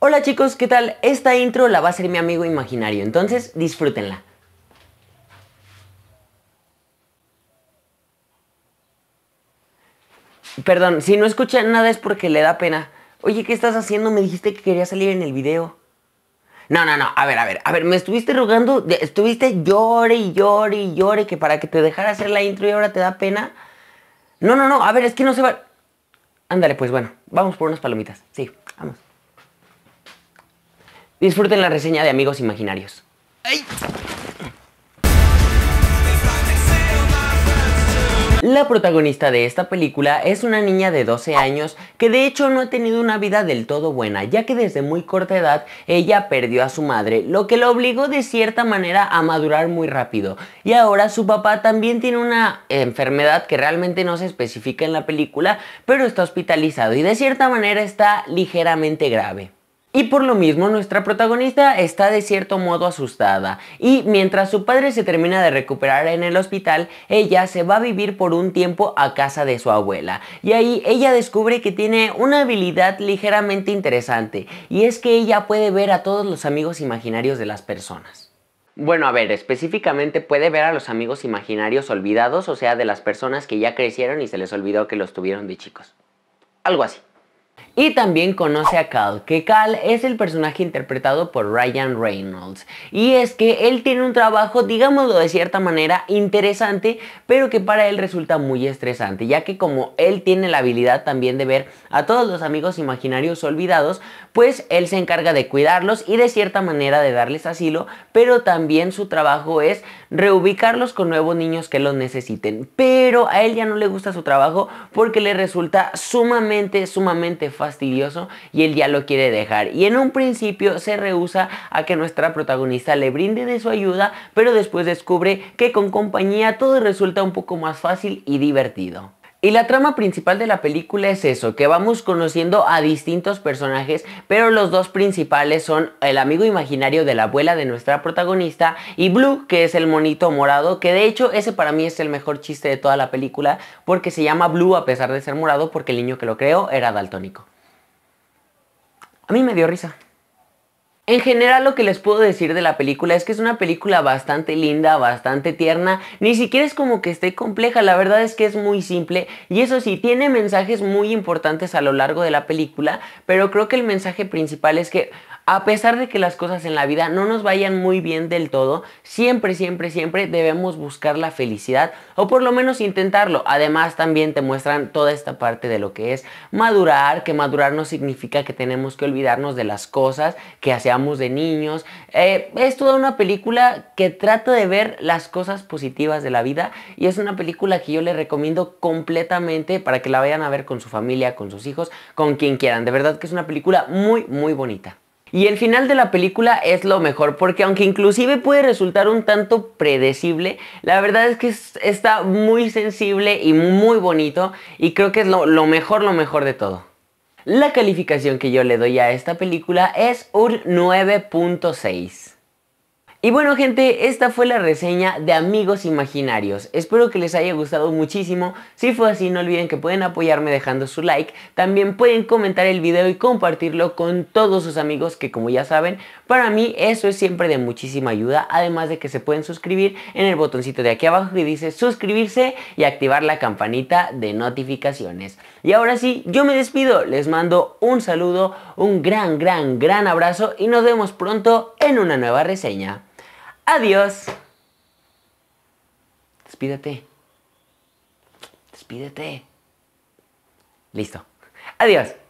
Hola chicos, ¿qué tal? Esta intro la va a hacer mi amigo imaginario, entonces disfrútenla. Perdón, si no escuchan nada es porque le da pena. Oye, ¿qué estás haciendo? Me dijiste que quería salir en el video. No, no, no, a ver, a ver, a ver, me estuviste rogando, estuviste llore y llore y llore que para que te dejara hacer la intro y ahora te da pena. No, no, no, a ver, es que no se va. Ándale, pues bueno, vamos por unas palomitas. Sí, vamos. Disfruten la reseña de Amigos Imaginarios. La protagonista de esta película es una niña de 12 años que de hecho no ha tenido una vida del todo buena, ya que desde muy corta edad ella perdió a su madre, lo que la obligó de cierta manera a madurar muy rápido. Y ahora su papá también tiene una enfermedad que realmente no se especifica en la película, pero está hospitalizado y de cierta manera está ligeramente grave. Y por lo mismo nuestra protagonista está de cierto modo asustada y mientras su padre se termina de recuperar en el hospital, ella se va a vivir por un tiempo a casa de su abuela y ahí ella descubre que tiene una habilidad ligeramente interesante y es que ella puede ver a todos los amigos imaginarios de las personas. Bueno, a ver, específicamente puede ver a los amigos imaginarios olvidados, o sea, de las personas que ya crecieron y se les olvidó que los tuvieron de chicos. Algo así y también conoce a Cal, que Cal es el personaje interpretado por Ryan Reynolds. Y es que él tiene un trabajo, digámoslo de cierta manera, interesante, pero que para él resulta muy estresante, ya que como él tiene la habilidad también de ver a todos los amigos imaginarios olvidados, pues él se encarga de cuidarlos y de cierta manera de darles asilo, pero también su trabajo es reubicarlos con nuevos niños que los necesiten. Pero a él ya no le gusta su trabajo porque le resulta sumamente, sumamente fácil fastidioso y él ya lo quiere dejar. Y en un principio se rehúsa a que nuestra protagonista le brinde de su ayuda, pero después descubre que con compañía todo resulta un poco más fácil y divertido. Y la trama principal de la película es eso, que vamos conociendo a distintos personajes, pero los dos principales son el amigo imaginario de la abuela de nuestra protagonista y Blue, que es el monito morado, que de hecho ese para mí es el mejor chiste de toda la película, porque se llama Blue a pesar de ser morado, porque el niño que lo creó era daltónico. A mí me dio risa. En general lo que les puedo decir de la película es que es una película bastante linda, bastante tierna, ni siquiera es como que esté compleja, la verdad es que es muy simple y eso sí, tiene mensajes muy importantes a lo largo de la película, pero creo que el mensaje principal es que a pesar de que las cosas en la vida no nos vayan muy bien del todo, siempre, siempre, siempre debemos buscar la felicidad o por lo menos intentarlo. Además también te muestran toda esta parte de lo que es madurar, que madurar no significa que tenemos que olvidarnos de las cosas que hacíamos de niños. Eh, es toda una película que trata de ver las cosas positivas de la vida y es una película que yo le recomiendo completamente para que la vayan a ver con su familia, con sus hijos, con quien quieran. De verdad que es una película muy, muy bonita. Y el final de la película es lo mejor, porque aunque inclusive puede resultar un tanto predecible, la verdad es que está muy sensible y muy bonito y creo que es lo, mejor, lo mejor de todo. La calificación que yo le doy a esta película es un 9.6. Y bueno gente, esta fue la reseña de Amigos Imaginarios. Espero que les haya gustado muchísimo. Si fue así, no olviden que pueden apoyarme dejando su like. También pueden comentar el video y compartirlo con todos sus amigos que como ya saben, para mí eso es siempre de muchísima ayuda. Además de que se pueden suscribir en el botoncito de aquí abajo que dice suscribirse y activar la campanita de notificaciones. Y ahora sí, yo me despido. Les mando un saludo, un gran, gran, gran abrazo y nos vemos pronto en una nueva reseña. Adiós. Despídete. Despídete. Listo. Adiós.